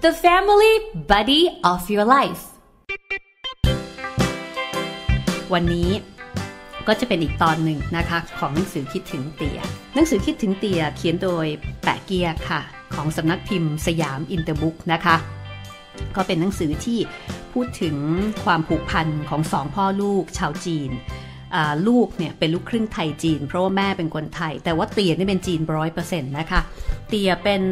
the family buddy of your life วันนี้ก็จะเป็นอีกตอนหนึ่งนะคะ ของหนังสือคิดถึงเตียหนังสือคิดถึงเตียเขียนโดยแปะเกียร์ค่ะ ของสำนักพิมพ์สยามอินเตอร์บุ๊กนะคะ ก็เป็นหนังสือที่พูดถึงความผูกพันของสองพ่อลูกชาวจีนลูกเนี่ยเป็นลูกครึ่งไทยจีน เพราะว่าแม่เป็นคนไทยแต่ว่าเตียนี่เป็นจีนร้อยเปอร์เซ็นต์นะคะ เตียเป็น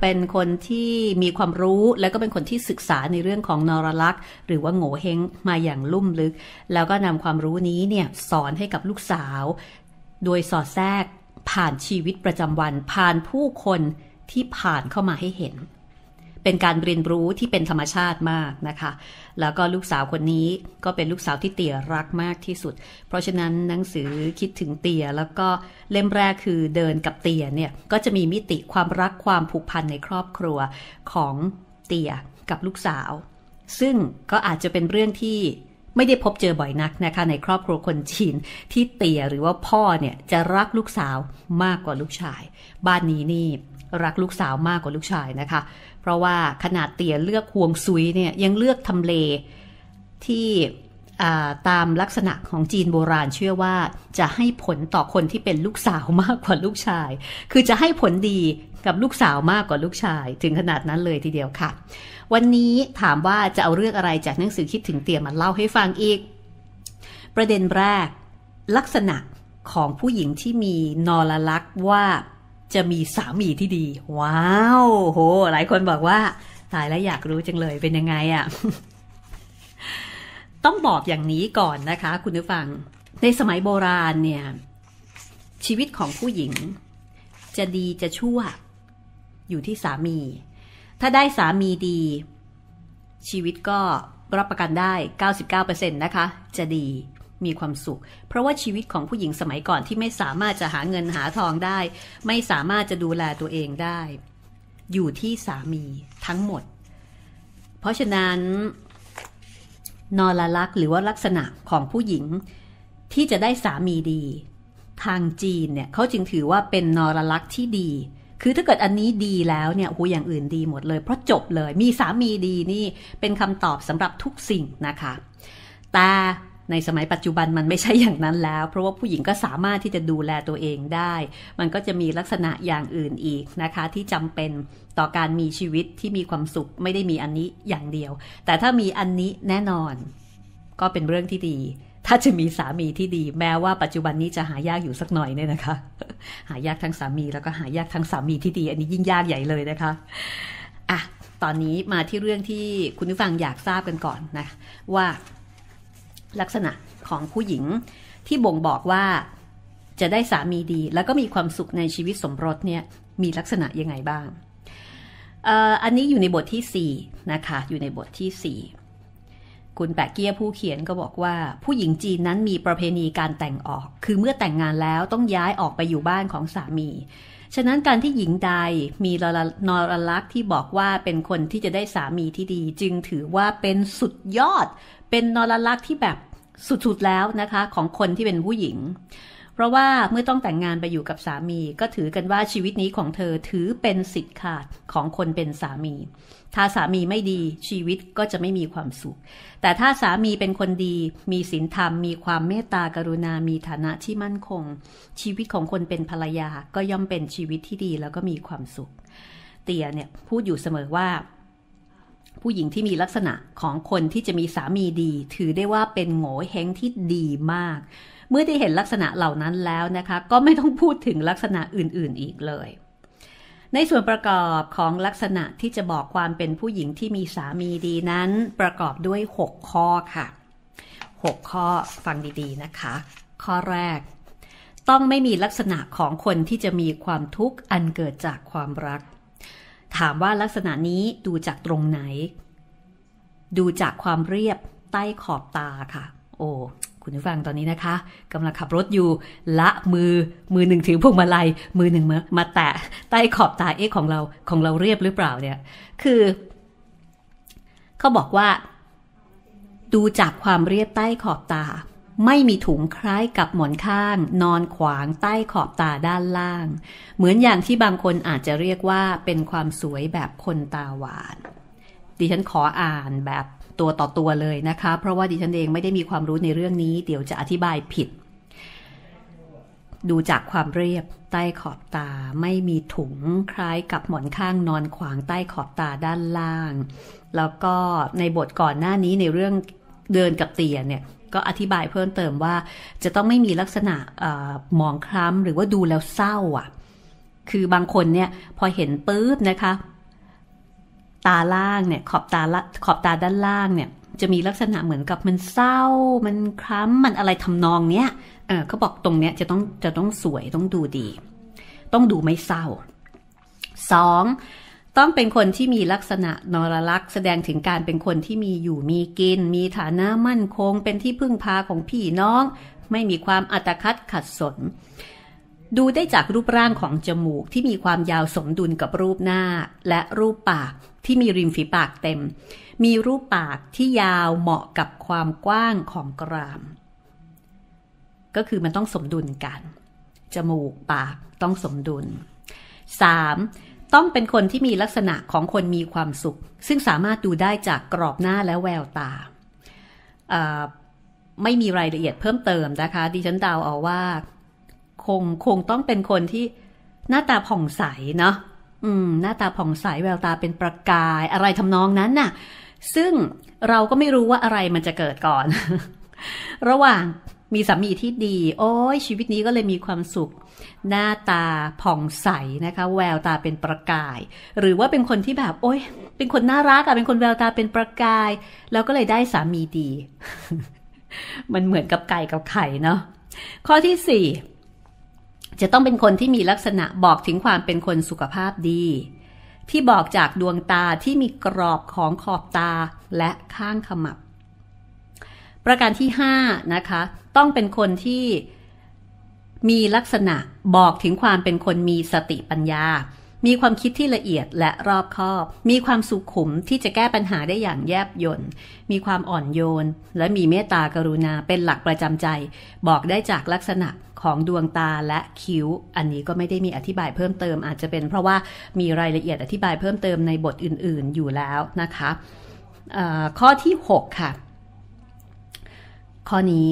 เป็นคนที่มีความรู้แล้วก็เป็นคนที่ศึกษาในเรื่องของนรลักษ์หรือว่าโง่เฮงมาอย่างลุ่มลึกแล้วก็นำความรู้นี้เนี่ยสอนให้กับลูกสาว โดยสอดแทรกผ่านชีวิตประจำวัน ผ่านผู้คนที่ผ่านเข้ามาให้เห็นเป็นการเรียนรู้ที่เป็นธรรมชาติมากนะคะ แล้วก็ลูกสาวคนนี้ก็เป็นลูกสาวที่เตียรักมากที่สุด เพราะฉะนั้นหนังสือคิดถึงเตียแล้วก็เล่มแรกคือเดินกับเตียเนี่ยก็จะมีมิติความรักความผูกพันในครอบครัวของเตียกับลูกสาวซึ่งก็อาจจะเป็นเรื่องที่ไม่ได้พบเจอบ่อยนักนะคะในครอบครัวคนจีนที่เตี่ยหรือว่าพ่อเนี่ยจะรักลูกสาวมากกว่าลูกชายบ้านนี้นี่รักลูกสาวมากกว่าลูกชายนะคะ เพราะว่าขนาดเตี๋ยเลือกห่วงซุยเนี่ยยังเลือกทำเลที่ตามลักษณะของจีนโบราณเชื่อว่าจะให้ผลต่อคนที่เป็นลูกสาวมากกว่าลูกชาย คือจะให้ผลดีกับลูกสาวมากกว่าลูกชาย ถึงขนาดนั้นเลยทีเดียวค่ะ วันนี้ถามว่าจะเอาเรื่องอะไรจากหนังสือคิดถึงเตี๋ยมาเล่าให้ฟังอีก ประเด็นแรกลักษณะของผู้หญิงที่มีนอลลักษ์ว่าจะมีสามีที่ดี ว้าวโหหลายคนบอกว่า ตายแล้วอยากรู้จังเลยเป็นยังไงอะ่ะต้องบอกอย่างนี้ก่อนนะคะคุณผู้ฟัง ในสมัยโบราณเนี่ย ชีวิตของผู้หญิง จะดีจะชั่ว อยู่ที่สามี ถ้าได้สามีดี ชีวิตก็รับประกันได้ 99%นะคะ จะดีมีความสุข เพราะว่าชีวิตของผู้หญิงสมัยก่อนที่ไม่สามารถจะหาเงินหาทองได้ ไม่สามารถจะดูแลตัวเองได้ อยู่ที่สามีทั้งหมด เพราะฉะนั้น นอลลักษ์หรือว่าลักษณะของผู้หญิงที่จะได้สามีดี ทางจีนเนี่ยเขาจึงถือว่าเป็นนอลลักษ์ที่ดี คือถ้าเกิดอันนี้ดีแล้วเนี่ยโอ้อย่างอื่นดีหมดเลย เพราะจบเลย มีสามีดีนี่เป็นคำตอบสำหรับทุกสิ่งนะคะ แต่ในสมัยปัจจุบันมันไม่ใช่อย่างนั้นแล้ว เพราะว่าผู้หญิงก็สามารถที่จะดูแลตัวเองได้ มันก็จะมีลักษณะอย่างอื่นอีกนะคะ ที่จำเป็นต่อการมีชีวิตที่มีความสุข ไม่ได้มีอันนี้อย่างเดียว แต่ถ้ามีอันนี้แน่นอน ก็เป็นเรื่องที่ดี ถ้าจะมีสามีที่ดี แม้ว่าปัจจุบันนี้จะหายากอยู่สักหน่อยเนี่ยนะคะ หายากทั้งสามีแล้วก็หายากทั้งสามีที่ดี อันนี้ยิ่งยากใหญ่เลยนะคะอ่ะตอนนี้มาที่เรื่องที่คุณผู้ฟังอยากทราบกันก่อนนะ ว่าลักษณะของผู้หญิงที่บ่งบอกว่าจะได้สามีดีแล้วก็มีความสุขในชีวิตสมรสเนี่ยมีลักษณะยังไงบ้าง อันนี้อยู่ในบทที่4นะคะอยู่ในบทที่4คุณแปะเกียผู้เขียนก็บอกว่า ผู้หญิงจีนนั้นมีประเพณีการแต่งออก คือเมื่อแต่งงานแล้วต้องย้ายออกไปอยู่บ้านของสามี ฉะนั้นการที่หญิงใดมีนรลักษ์ที่บอกว่าเป็นคนที่จะได้สามีที่ดี จึงถือว่าเป็นสุดยอดเป็นนรลักษณ์ที่แบบสุดๆแล้วนะคะ ของคนที่เป็นผู้หญิง เพราะว่าเมื่อต้องแต่งงานไปอยู่กับสามี ก็ถือกันว่าชีวิตนี้ของเธอถือเป็นสิทธิ์ขาดของคนเป็นสามี ถ้าสามีไม่ดีชีวิตก็จะไม่มีความสุข แต่ถ้าสามีเป็นคนดีมีศีลธรรมมีความเมตตากรุณา มีฐานะที่มั่นคง ชีวิตของคนเป็นภรรยา ก็ย่อมเป็นชีวิตที่ดีแล้วก็มีความสุข เตียเนี่ยพูดอยู่เสมอว่าผู้หญิงที่มีลักษณะของคนที่จะมีสามีดี ถือได้ว่าเป็นโง่เฮงที่ดีมาก เมื่อได้เห็นลักษณะเหล่านั้นแล้วนะคะ ก็ไม่ต้องพูดถึงลักษณะอื่น ๆ อีกเลย ในส่วนประกอบของลักษณะที่จะบอกความเป็นผู้หญิงที่มีสามีดีนั้น ประกอบด้วย 6 ข้อค่ะ 6 ข้อฟังดีๆ นะคะ ข้อแรก ต้องไม่มีลักษณะของคนที่จะมีความทุกข์อันเกิดจากความรักถามว่าลักษณะนี้ดูจากตรงไหน ดูจากความเรียบใต้ขอบตาค่ะโอ้คุณผู้ฟังตอนนี้นะคะกำลังขับรถอยู่ ละมือมือหนึ่งถือพวงมาลัยมือหนึ่งมามาแตะใต้ขอบตาเอ๊ะของเราของเราเรียบหรือเปล่าเนี่ยคือเขาบอกว่า ดูจากความเรียบใต้ขอบตาไม่มีถุงคล้ายกับหมอนข้าง นอนขวางใต้ขอบตาด้านล่าง เหมือนอย่างที่บางคนอาจจะเรียกว่าเป็นความสวยแบบคนตาหวาน ดิฉันขออ่านแบบตัวต่อตัวเลยนะคะ เพราะว่าดิฉันเองไม่ได้มีความรู้ในเรื่องนี้ เดี๋ยวจะอธิบายผิดดูจากความเรียบใต้ขอบตา ไม่มีถุงคล้ายกับหมอนข้างนอนขวางใต้ขอบตาด้านล่าง แล้วก็ในบทก่อนหน้านี้ในเรื่องเดินกับเตียเนี่ยก็อธิบายเพิ่มเติมว่า จะต้องไม่มีลักษณะหมองคล้ำหรือว่าดูแล้วเศร้าอ่ะ คือบางคนเนี่ยพอเห็นปุ๊บนะคะ ตาล่างเนี่ยขอบตาละขอบตาด้านล่างเนี่ย จะมีลักษณะเหมือนกับมันเศร้ามันคล้ำมันอะไรทำนองเนี้ย เขาบอกตรงเนี้ยจะต้องจะต้องสวยต้องดูดี ต้องดูไม่เศร้าสองต้องเป็นคนที่มีลักษณะนรลักษ์แสดงถึงการเป็นคนที่มีอยู่มีกิน มีฐานะมั่นคง เป็นที่พึ่งพาของพี่น้อง ไม่มีความอัตคัดขัดสน ดูได้จากรูปร่างของจมูกที่มีความยาวสมดุลกับรูปหน้า และรูปปากที่มีริมฝีปากเต็ม มีรูปปากที่ยาวเหมาะกับความกว้างของกราม ก็คือมันต้องสมดุลกัน จมูกปากต้องสมดุล 3. ต้องเป็นคนที่มีลักษณะของคนมีความสุข ซึ่งสามารถดูได้จากกรอบหน้าและแววตาไม่มีรายละเอียดเพิ่มเติมนะคะดิฉันดาวเอาว่า คงคงต้องเป็นคนที่หน้าตาผ่องใสเนาะอืม หน้าตาผ่องใสแววตาเป็นประกาย อะไรทำนองนั้นน่ะ ซึ่งเราก็ไม่รู้ว่าอะไรมันจะเกิดก่อนระหว่างมีสามีที่ดี โอ้ยชีวิตนี้ก็เลยมีความสุข หน้าตาผ่องใสนะคะแววตาเป็นประกาย หรือว่าเป็นคนที่แบบโอ้ยเป็นคนน่ารักอะเป็นคนแววตาเป็นประกาย แล้วก็เลยได้สามีดี มันเหมือนกับไก่กับไข่เนาะข้อที่สี่ จะต้องเป็นคนที่มีลักษณะบอกถึงความเป็นคนสุขภาพดี ที่บอกจากดวงตาที่มีกรอบของขอบตาและข้างขมับ ประการที่5นะคะต้องเป็นคนที่มีลักษณะบอกถึงความเป็นคนมีสติปัญญา มีความคิดที่ละเอียดและรอบคอบ มีความสุขุมที่จะแก้ปัญหาได้อย่างแยบยนต์ มีความอ่อนโยน และมีเมตตากรุณาเป็นหลักประจำใจ บอกได้จากลักษณะของดวงตาและคิ้ว อันนี้ก็ไม่ได้มีอธิบายเพิ่มเติมอาจจะเป็นเพราะว่ามีรายละเอียดอธิบายเพิ่มเติมในบทอื่น ๆอยู่แล้วนะคะข้อที่ 6 ค่ะ ข้อนี้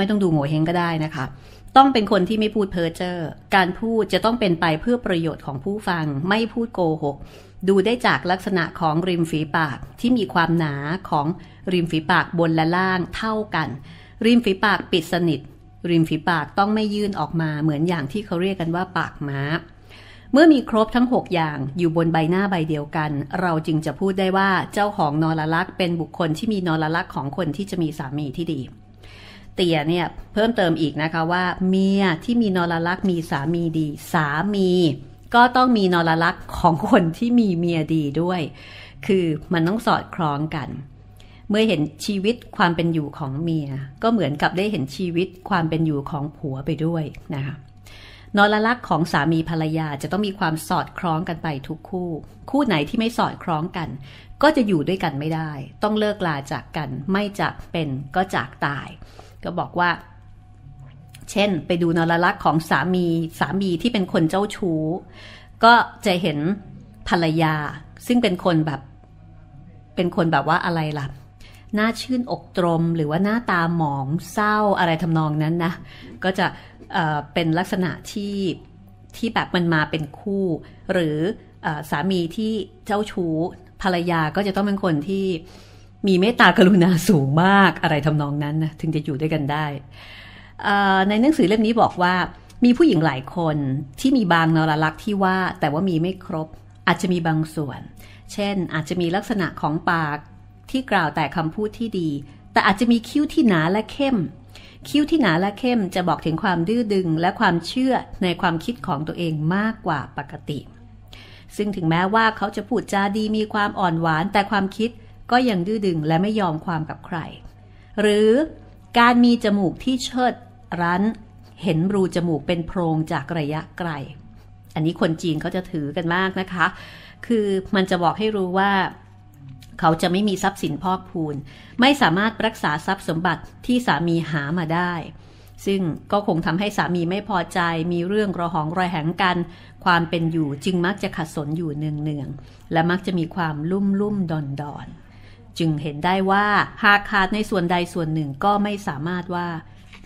ไม่ต้องดูโง่เฮงก็ได้นะคะ ต้องเป็นคนที่ไม่พูดเพ้อเจ้อ การพูดจะต้องเป็นไปเพื่อประโยชน์ของผู้ฟัง ไม่พูดโกหก ดูได้จากลักษณะของริมฝีปากที่มีความหนาของริมฝีปากบนและล่างเท่ากัน ริมฝีปากปิดสนิท ริมฝีปากต้องไม่ยื่นออกมาเหมือนอย่างที่เขาเรียกกันว่าปากม้า เมื่อมีครบทั้ง 6 อย่างอยู่บนใบหน้าใบเดียวกัน เราจึงจะพูดได้ว่าเจ้าของนอรลักษ์เป็นบุคคลที่มีนอรลักษ์ของคนที่จะมีสามีที่ดีเตียเนี่ยเพิ่มเติมอีกนะคะว่าเมียที่มีนรลักษ์มีสามีดี สามี ก็ต้องมีนรลักษ์ของคนที่มีเมียดีด้วย คือมันต้องสอดคล้องกัน เมื่อเห็นชีวิตความเป็นอยู่ของเมีย ก็เหมือนกับได้เห็นชีวิตความเป็นอยู่ของผัวไปด้วยนะคะนรลักษ์ของสามีภรรยาจะต้องมีความสอดคล้องกันไปทุกคู่ คู่ไหนที่ไม่สอดคล้องกัน ก็จะอยู่ด้วยกันไม่ได้ ต้องเลิกลาจากกัน ไม่จากเป็นก็จากตายก็บอกว่า เช่นไปดูนรลักษ์ของสามีสามีที่เป็นคนเจ้าชู้ก็จะเห็นภรรยา ซึ่งเป็นคนแบบเป็นคนแบบว่าอะไรล่ะ หน้าชื่นอกตรมหรือว่าหน้าตาหมองเศร้าอะไรทำนองนั้นนะ ก็จะเเป็นลักษณะที่ที่แบบมันมาเป็นคู่ หรืออสามีที่เจ้าชู้ภรรยาก็จะต้องเป็นคนที่มีเมตตากรุณาสูงมากอะไรทำนองนั้นนะถึงจะอยู่ด้วยกันได้ ในหนังสือเล่มนี้บอกว่า มีผู้หญิงหลายคนที่มีบางนรลักษ์ที่ว่าแต่ว่ามีไม่ครบ อาจจะมีบางส่วน เช่นอาจจะมีลักษณะของปากที่กล่าวแต่คำพูดที่ดี แต่อาจจะมีคิ้วที่หนาและเข้ม คิ้วที่หนาและเข้มจะบอกถึงความดื้อดึง และความเชื่อในความคิดของตัวเองมากกว่าปกติ ซึ่งถึงแม้ว่าเขาจะพูดจาดี มีความอ่อนหวานแต่ความคิดก็ยังดื้อดึง และไม่ยอมความกับใคร หรือการมีจมูกที่เชิดรั้นเห็นรูจมูกเป็นโพรงจากระยะไกล อันนี้คนจีนเขาจะถือกันมากนะคะ คือมันจะบอกให้รู้ว่า เขาจะไม่มีทรัพย์สินพอกพูน ไม่สามารถรักษาทรัพย์สมบัติที่สามีหามาได้ ซึ่งก็คงทำให้สามีไม่พอใจ มีเรื่องระหองรอยแหงกัน ความเป็นอยู่จึงมักจะขัดสนอยู่เนืองๆและมักจะมีความลุ่มลุ่มดอนดอนจึงเห็นได้ว่าหากขาดในส่วนใดส่วนหนึ่งก็ไม่สามารถว่า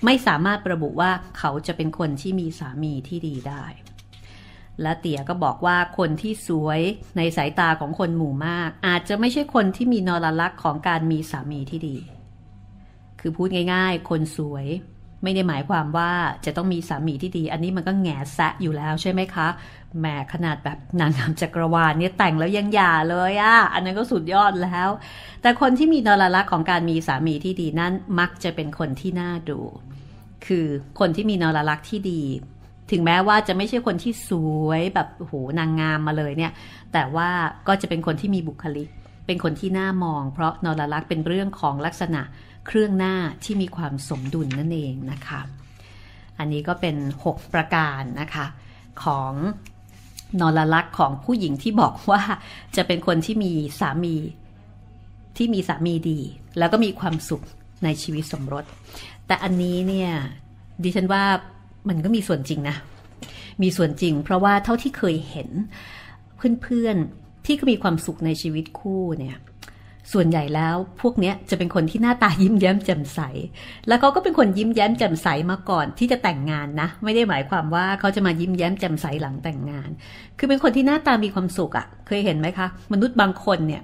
ไม่สามารถระบุว่าเขาจะเป็นคนที่มีสามีที่ดีได้ และเตี่ยก็บอกว่าคนที่สวยในสายตาของคนหมู่มาก อาจจะไม่ใช่คนที่มีนรลักษณ์ของการมีสามีที่ดี คือพูดง่าย ๆ คนสวยไม่ได้หมายความว่าจะต้องมีสามีที่ดี อันนี้มันก็แง่แซะอยู่แล้วใช่ไหมคะแหมขนาดแบบนางงามจักรวาลเนี่ยแต่งแล้วยังหย่าเลยอะ่ะอันนั้นก็สุดยอดแล้ว แต่คนที่มีนรลักษ์ของการมีสามีที่ดีนั้นมักจะเป็นคนที่น่าดู คือคนที่มีนรลักษ์ที่ดี ถึงแม้ว่าจะไม่ใช่คนที่สวยแบบโหนางงามมาเลยเนี่ย แต่ว่าก็จะเป็นคนที่มีบุคลิก เป็นคนที่น่ามองเพราะนรลักษ์เป็นเรื่องของลักษณะเครื่องหน้าที่มีความสมดุลนั่นเองนะคะ อันนี้ก็เป็น 6 ประการนะคะของนอลลักษ์ของผู้หญิงที่บอกว่าจะเป็นคนที่มีสามีที่มีสามีดี แล้วก็มีความสุขในชีวิตสมรส แต่อันนี้เนี่ยดิฉันว่ามันก็มีส่วนจริงนะมีส่วนจริง เพราะว่าเท่าที่เคยเห็นเพื่อนๆที่ก็มีความสุขในชีวิตคู่เนี่ยส่วนใหญ่แล้วพวกเนี้ยจะเป็นคนที่หน้าตายิ้มแย้มแจ่มใส แล้วเขาก็เป็นคนยิ้มแย้มแจ่มใสมาก่อนที่จะแต่งงานนะ ไม่ได้หมายความว่าเขาจะมายิ้มแย้มแจ่มใสหลังแต่งงาน คือเป็นคนที่หน้าตามีความสุขอะ่ะ เคยเห็นไหมคะ มนุษย์บางคนเนี่ย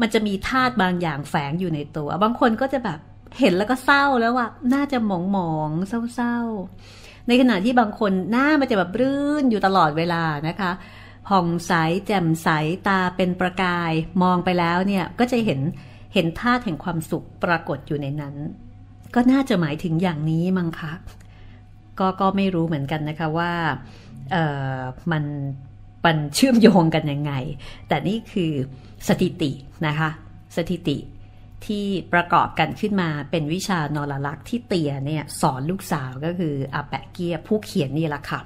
มันจะมีธาตุบางอย่างแฝงอยู่ในตัว บางคนก็จะแบบเห็นแล้วก็เศร้าแล้วอะ่าน่าจะหมองหมองเศร้าๆ ในขณะที่บางคนหน้ามันจะแบบรื่นอยู่ตลอดเวลานะคะผ่องใสแจ่มใสตาเป็นประกายมองไปแล้วเนี่ย ก็จะเห็น เห็นธาตุแห่งความสุขปรากฏอยู่ในนั้น ก็น่าจะหมายถึงอย่างนี้มั้งคะก็ก็ไม่รู้เหมือนกันนะคะว่าเออมันมันเชื่อมโยงกันยังไง แต่นี่คือสถิตินะคะสถิติที่ประกอบกันขึ้นมาเป็นวิชานรลักษ์ที่เตียเนี่ย สอนลูกสาวก็คืออาแปะเกียผู้เขียนนี่แหละค่ะ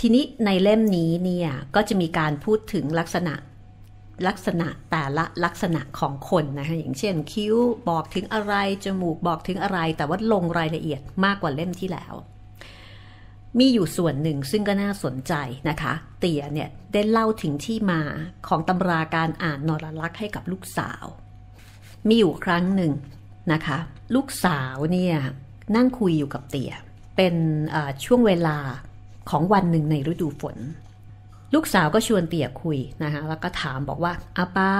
ทีนี้ในเล่มนี้เนี่ย ก็จะมีการพูดถึงลักษณะลักษณะแต่ละลักษณะของคน นะคะอย่างเช่น คิ้วบอกถึงอะไร จมูกบอกถึงอะไร แต่ว่าลงรายละเอียดมากกว่าเล่มที่แล้ว มีอยู่ส่วนหนึ่งซึ่งก็น่าสนใจนะคะ เตี่ยเนี่ยได้เล่าถึงที่มาของตำราการอ่านนรลักษ์ให้กับลูกสาว มีอยู่ครั้งหนึ่งนะคะ ลูกสาว เนี่ยนั่งคุยอยู่กับเตี่ยเป็นช่วงเวลาของวันหนึ่งในฤดูฝน ลูกสาวก็ชวนเตี่ยคุยนะคะแล้วก็ถามบอกว่าอาปา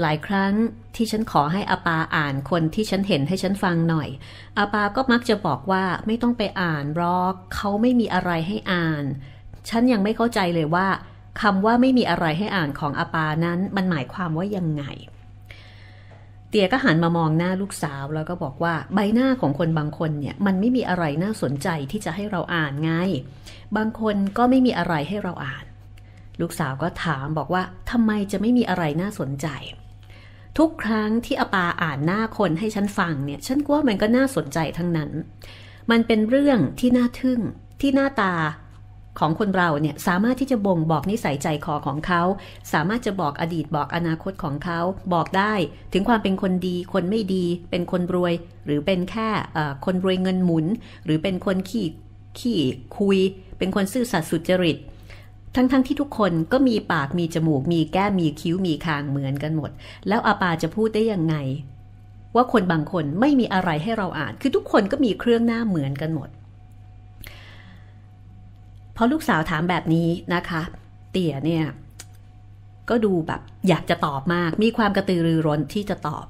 หลายครั้งที่ฉันขอให้อาปาอ่านคนที่ฉันเห็นให้ฉันฟังหน่อยอาปาก็มักจะบอกว่าไม่ต้องไปอ่านรอก เขาไม่มีอะไรให้อ่าน ฉันยังไม่เข้าใจเลยว่าคำว่าไม่มีอะไรให้อ่านของอาปานั้น มันหมายความว่ายังไงเตียก็หันมามองหน้าลูกสาว แล้วก็บอกว่าใบหน้าของคนบางคนเนี่ยมันไม่มีอะไรน่าสนใจที่จะให้เราอ่านไงบางคนก็ไม่มีอะไรให้เราอ่าน ลูกสาวก็ถามบอกว่าทำไมจะไม่มีอะไรน่าสนใจ ทุกครั้งที่อาปาอ่านหน้าคน ให้ฉันฟังเนี่ยฉันกว่ามันก็น่าสนใจทั้งนั้น มันเป็นเรื่องที่น่าทึ่ง ที่หน้าตาของคนเราเนี่ยสามารถที่จะบ่งบอกนิสัยใจคอของเขา สามารถจะบอกอดีตบอกอนาคตของเขา บอกได้ถึงความเป็นคนดี คนไม่ดีเป็นคนรวยหรือเป็นแค่คนรวยเงินหมุน หรือเป็นคนขี้ขี้คุย เป็นคนซื่อสัตย์สุจริต ทั้งๆทที่ทุกคนก็มีปากมีจมูก มีแก้มมีคิ้วมีคางเหมือนกันหมด แล้วอาปาจะพูดได้ยังไง ว่าคนบางคนไม่มีอะไรให้เราอ่าน คือทุกคนก็มีเครื่องหน้าเหมือนกันหมดพอลูกสาวถามแบบนี้นะคะ เตี่ยเนี่ยก็ดูแบบอยากจะตอบมากมีความกระตือรือร้นที่จะตอบ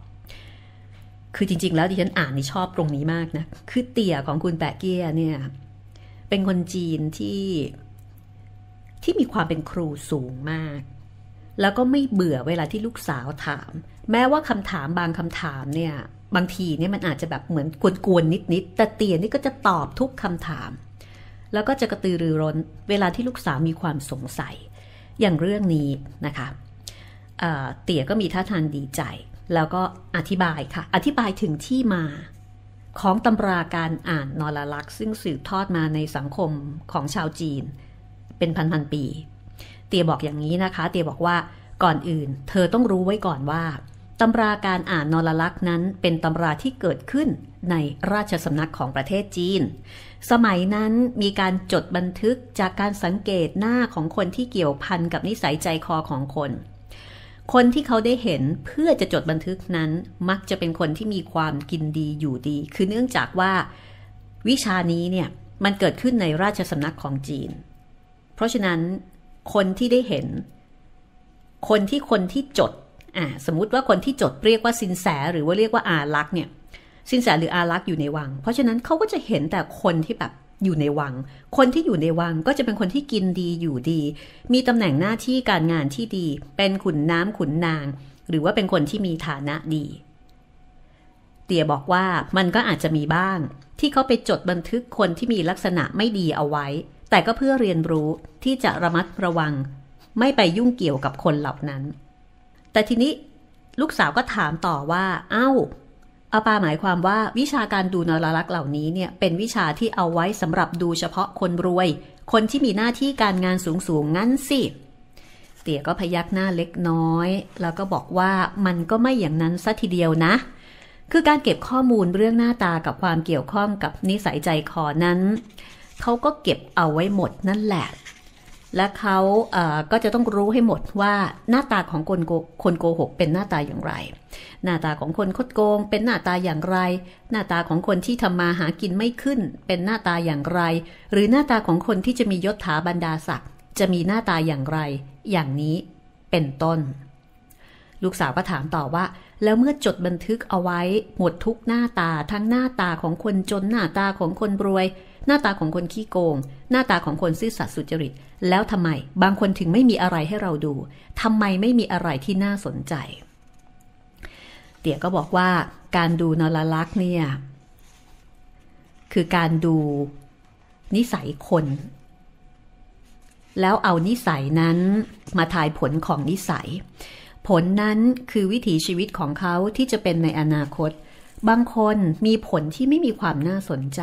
คือจริงๆ แล้วดิฉันอ่านนี่ชอบตรงนี้มากนะ คือเตี่ยของคุณแปะเกียเนี่ย เป็นคนจีนที่ที่มีความเป็นครูสูงมาก แล้วก็ไม่เบื่อเวลาที่ลูกสาวถาม แม้ว่าคำถามบางคำถามเนี่ยบางทีเนี่ยมันอาจจะแบบเหมือนกวนๆนิดๆแต่เตี่ยนี่ก็จะตอบทุกคำถามแล้วก็จะกระตือรือร้นเวลาที่ลูกสาวมีความสงสัยอย่างเรื่องนี้นะคะเตี๋ยก็มีท่าทางดีใจ แล้วก็อธิบายค่ะ อธิบายถึงที่มาของตำราการอ่านนอรลักษ์ซึ่งสืบทอดมาในสังคมของชาวจีน เป็นพันๆปี เตียบอกอย่างนี้นะคะ เตียบอกว่าก่อนอื่นเธอต้องรู้ไว้ก่อนว่าตำราการอ่านนอรลักษ์นั้นเป็นตำราที่เกิดขึ้นในราชสำนักของประเทศจีนสมัยนั้นมีการจดบันทึกจากการสังเกตหน้าของคนที่เกี่ยวพันกับนิสัยใจคอของคน คนที่เขาได้เห็นเพื่อจะจดบันทึกนั้น มักจะเป็นคนที่มีความกินดีอยู่ดี คือเนื่องจากว่าวิชานี้เนี่ยมันเกิดขึ้นในราชสำนักของจีน เพราะฉะนั้นคนที่ได้เห็นคนที่คนที่จดอ่าสมมติว่าคนที่จดเรียกว่าสินแส หรือว่าเรียกว่าอาลักษ์เนี่ยสินแสหรืออารักษ์อยู่ในวัง เพราะฉะนั้นเขาก็จะเห็นแต่คนที่แบบอยู่ในวัง คนที่อยู่ในวังก็จะเป็นคนที่กินดีอยู่ดี มีตำแหน่งหน้าที่การงานที่ดี เป็นขุนน้ำขุนนาง หรือว่าเป็นคนที่มีฐานะดี เตียบอกว่ามันก็อาจจะมีบ้าง ที่เขาไปจดบันทึกคนที่มีลักษณะไม่ดีเอาไว้ แต่ก็เพื่อเรียนรู้ที่จะระมัดระวัง ไม่ไปยุ่งเกี่ยวกับคนเหล่านั้น แต่ทีนี้ลูกสาวก็ถามต่อว่า เอา้าอาปาหมายความว่าวิชาการดูนรลักษ์เหล่านี้เนี่ยเป็นวิชาที่เอาไว้สำหรับดูเฉพาะคนรวย คนที่มีหน้าที่การงานสูงสูงงั้นสิเตี่ยก็พยักหน้าเล็กน้อย แล้วก็บอกว่ามันก็ไม่อย่างนั้นซะทีเดียวนะ คือการเก็บข้อมูลเรื่องหน้าตากับความเกี่ยวข้องกับนิสัยใจคอนั้น เขาก็เก็บเอาไว้หมดนั่นแหละและเขาก็จะต้องรู้ให้หมดว่าหน้าตาของคนกนโกหกเป็นหน้าตาอย่างไร หน้าตาของคนคดโกง เป็นหน้าตาอย่างไร หน้าตาของคนที่ทำมาหากินไม่ขึ้นเป็นหน้าตาอย่างไร หรือหน้าตาของคนที่จะมียศถาบรรดาศักดิ์จะมีหน้าตาอย่างไร อย่างนี้เป็นต้น ลูกสาวก็ถามต่อว่า แล้วเมื่อจดบันทึกเอาไว้ หมดทุกหน้าตาทั้งหน้าตาของคนจน หน้าตาของคนรวย หน้าตาของคนขี้โกง หน้าตาของคนซื่อสัตย์สุจริตแล้วทำไมบางคนถึงไม่มีอะไรให้เราดู ทำไมไม่มีอะไรที่น่าสนใจเตี่ยก็บอกว่า การดูนรลักษ์เนี่ยคือการดูนิสัยคน แล้วเอานิสัยนั้นมาทายผลของนิสัย ผลนั้นคือวิถีชีวิตของเขาที่จะเป็นในอนาคต บางคนมีผลที่ไม่มีความน่าสนใจ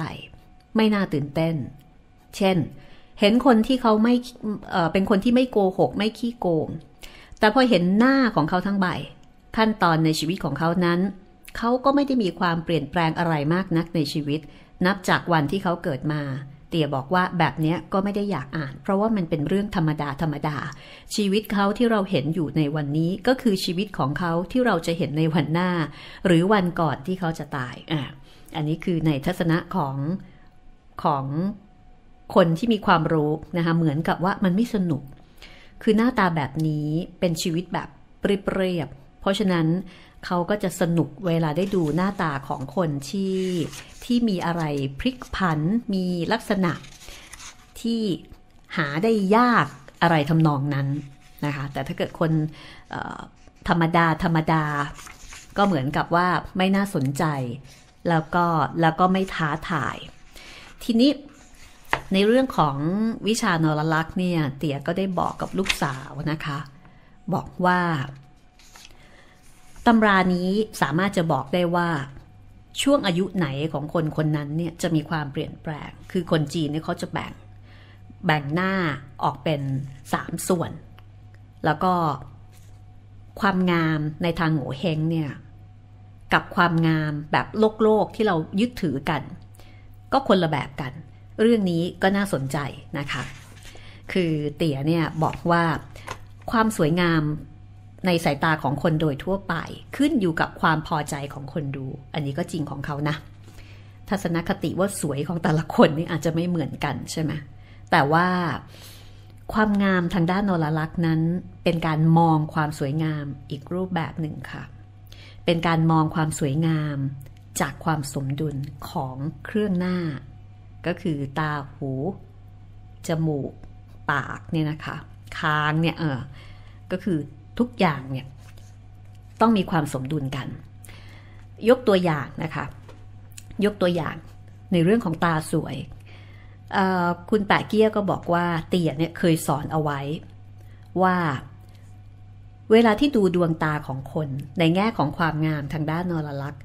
ไม่น่าตื่นเต้น เช่นเห็นคนที่เขาไม่เป็นคนที่ไม่โกหกไม่ขี้โกง แต่พอเห็นหน้าของเขาทั้งใบ ขั้นตอนในชีวิตของเขานั้น เขาก็ไม่ได้มีความเปลี่ยนแปลงอะไรมากนักในชีวิต นับจากวันที่เขาเกิดมา เตี่ยบอกว่าแบบนี้ก็ไม่ได้อยากอ่าน เพราะว่ามันเป็นเรื่องธรรมดาธรรมดา ชีวิตเขาที่เราเห็นอยู่ในวันนี้ก็คือชีวิตของเขาที่เราจะเห็นในวันหน้า หรือวันก่อนที่เขาจะตาย อ่ะ อันนี้คือในทัศนะของของคนที่มีความรู้นะคะเหมือนกับว่ามันไม่สนุกคือหน้าตาแบบนี้เป็นชีวิตแบบเปรียบ เพราะฉะนั้นเขาก็จะสนุกเวลาได้ดูหน้าตาของคนที่ที่มีอะไรพลิกผันมีลักษณะที่หาได้ยากอะไรทำนองนั้นนะคะแต่ถ้าเกิดคนธรรมดาธรรมดา ก็เหมือนกับว่าไม่น่าสนใจ แล้วก็แล้วก็ไม่ท้าทาย ทีนี้ในเรื่องของวิชานรลักษ์เนี่ย เตียก็ได้บอกกับลูกสาวนะคะ บอกว่าตำรานี้สามารถจะบอกได้ว่าช่วงอายุไหนของคนคนนั้นเนี่ย จะมีความเปลี่ยนแปลง คือคนจีนเนี่ยเขาจะแบ่งแบ่งหน้าออกเป็นสามส่วน แล้วก็ความงามในทางโหเฮงเนี่ย กับความงามแบบโลกโลกที่เรายึดถือกันก็คนละแบบกันเรื่องนี้ก็น่าสนใจนะคะ คือเตี๋ยเนี่ยบอกว่า ความสวยงามในสายตาของคนโดยทั่วไปขึ้นอยู่กับความพอใจของคนดู อันนี้ก็จริงของเขานะทัศนคติว่าสวยของแต่ละคนนี่อาจจะไม่เหมือนกันใช่ไหม แต่ว่าความงามทางด้านนรลักษณ์นั้นเป็นการมองความสวยงามอีกรูปแบบหนึ่งค่ะ เป็นการมองความสวยงามจากความสมดุลของเครื่องหน้าก็คือตาหู จมูกปากเนี่ยนะคะคางเนี่ยเออก็คือทุกอย่างเนี่ย ต้องมีความสมดุลกัน ยกตัวอย่างนะคะ ยกตัวอย่างในเรื่องของตาสวย คุณแปะเกี้ยก็บอกว่าเตี่ยเนี่ยเคยสอนเอาไว้ ว่าเวลาที่ดูดวงตาของคน ในแง่ของความงามทางด้านนรลักษ์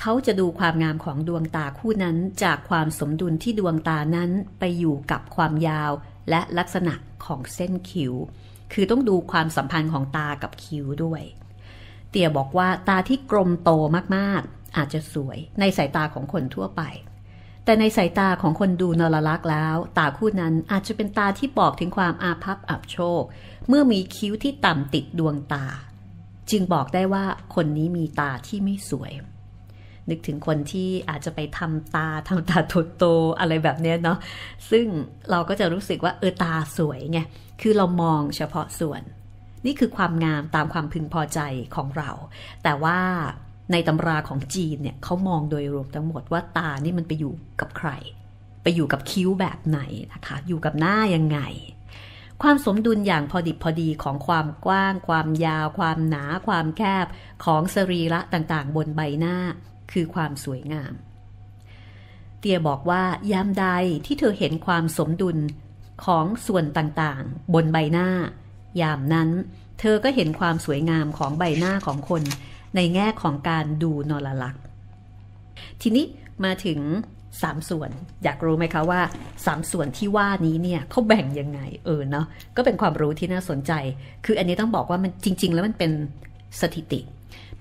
เขาจะดูความงามของดวงตาคู่นั้นจากความสมดุลที่ดวงตานั้นไปอยู่กับความยาวและลักษณะของเส้นคิ้ว คือต้องดูความสัมพันธ์ของตากับคิ้วด้วย เตี่ยบอกว่าตาที่กลมโตมาก ๆ อาจจะสวยในสายตาของคนทั่วไป แต่ในสายตาของคนดูนรลักษ์แล้ว ตาคู่นั้นอาจจะเป็นตาที่บอกถึงความอาภัพอับโชค เมื่อมีคิ้วที่ต่ำติดดวงตา จึงบอกได้ว่าคนนี้มีตาที่ไม่สวยนึกถึงคนที่อาจจะไปทำตาทำตาโตๆอะไรแบบเนี้ยเนาะ ซึ่งเราก็จะรู้สึกว่าเออตาสวยไง คือเรามองเฉพาะส่วน นี่คือความงามตามความพึงพอใจของเรา แต่ว่าในตำราของจีนเนี่ยเขามองโดยรวมทั้งหมดว่าตานี่มันไปอยู่กับใคร ไปอยู่กับคิ้วแบบไหนนะคะ อยู่กับหน้ายังไง ความสมดุลอย่างพอดิบพอดีของความกว้าง ความยาว ความหนา ความแคบของสรีระต่าง ๆ บนใบหน้าคือความสวยงาม เตียบอกว่ายามใดที่เธอเห็นความสมดุลของส่วนต่างๆ บนใบหน้า ยามนั้น เธอก็เห็นความสวยงามของใบหน้าของคนในแง่ของการดูนรลักษ์ทีนี้มาถึงสามส่วน อยากรู้ไหมคะว่าสามส่วนที่ว่านี้เนี่ยเขาแบ่งยังไงเออเนาะก็เป็นความรู้ที่น่าสนใจ คืออันนี้ต้องบอกว่ามันจริง ๆ แล้วมันเป็นสถิติ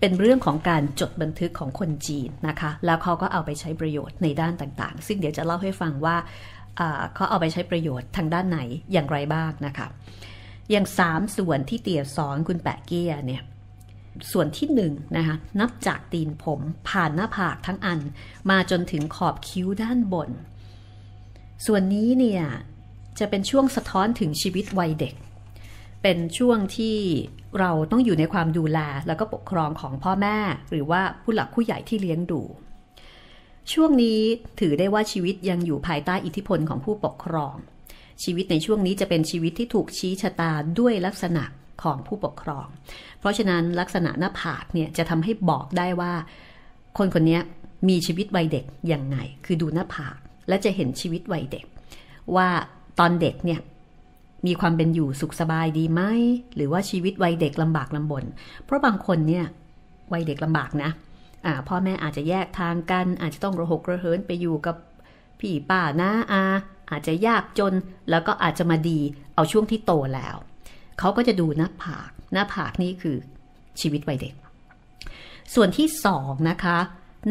เป็นเรื่องของการจดบันทึกของคนจีนนะคะ แล้วเขาก็เอาไปใช้ประโยชน์ในด้านต่างๆ ซึ่งเดี๋ยวจะเล่าให้ฟังว่าเขาเอาไปใช้ประโยชน์ทางด้านไหนอย่างไรบ้างนะคะ อย่างสามส่วนที่เตี่ยสอนคุณแปะเกียเนี่ย ส่วนที่หนึ่งนะคะ นับจากตีนผมผ่านหน้าผากทั้งอันมาจนถึงขอบคิ้วด้านบน ส่วนนี้เนี่ยจะเป็นช่วงสะท้อนถึงชีวิตวัยเด็ก เป็นช่วงที่เราต้องอยู่ในความดูแลแล้วก็ปกครองของพ่อแม่ หรือว่าผู้หลักผู้ใหญ่ที่เลี้ยงดู ช่วงนี้ถือได้ว่าชีวิตยังอยู่ภายใต้อิทธิพลของผู้ปกครอง ชีวิตในช่วงนี้จะเป็นชีวิตที่ถูกชี้ชะตาด้วยลักษณะของผู้ปกครอง เพราะฉะนั้นลักษณะหน้าผากเนี่ยจะทำให้บอกได้ว่า คนคนนี้มีชีวิตวัยเด็กยังไง คือดูหน้าผากและจะเห็นชีวิตวัยเด็ก ว่าตอนเด็กเนี่ยมีความเป็นอยู่สุข สบายดีไหมหรือว่าชีวิตวัยเด็กลำบากลำบน เพราะบางคนเนี่ยวัยเด็กลำบากนะะพ่อแม่อาจจะแยกทางกัน อาจจะต้องระหกระเหินไปอยู่กับพี่ป้านะ้าอา อาจจะยากจนแล้วก็อาจจะมาดีเอาช่วงที่โตแล้วเขาก็จะดูหน้าผากหน้าผากนี่คือชีวิตวัยเด็ก ส่วนที่สองนะคะ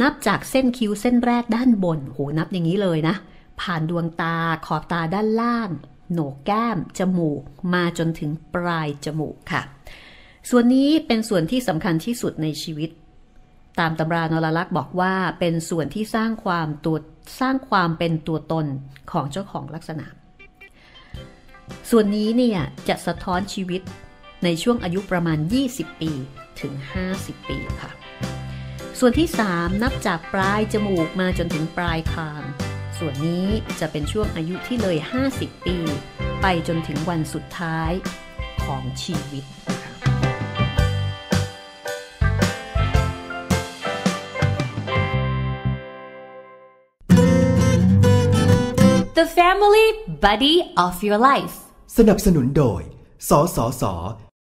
นับจากเส้นคิ้วเส้นแรกด้านบนโหนับอย่างนี้เลยนะ ผ่านดวงตาขอบตาด้านล่างโหนกแก้มจมูกมาจนถึงปลายจมูกค่ะ ส่วนนี้เป็นส่วนที่สำคัญที่สุดในชีวิต ตามตำรานรลักษ์บอกว่าเป็นส่วนที่สร้างความตัวสร้างความเป็นตัวตนของเจ้าของลักษณะ ส่วนนี้เนี่ยจะสะท้อนชีวิตในช่วงอายุประมาณ 20 ปีถึง 50 ปีค่ะ ส่วนที่ 3 นับจากปลาย จมูก มาจนถึงปลายคางส่วนนี้จะเป็นช่วงอายุที่เลย 50 ปี ไปจนถึงวันสุดท้ายของชีวิต The Family Buddy of Your Life สนับสนุนโดย สสส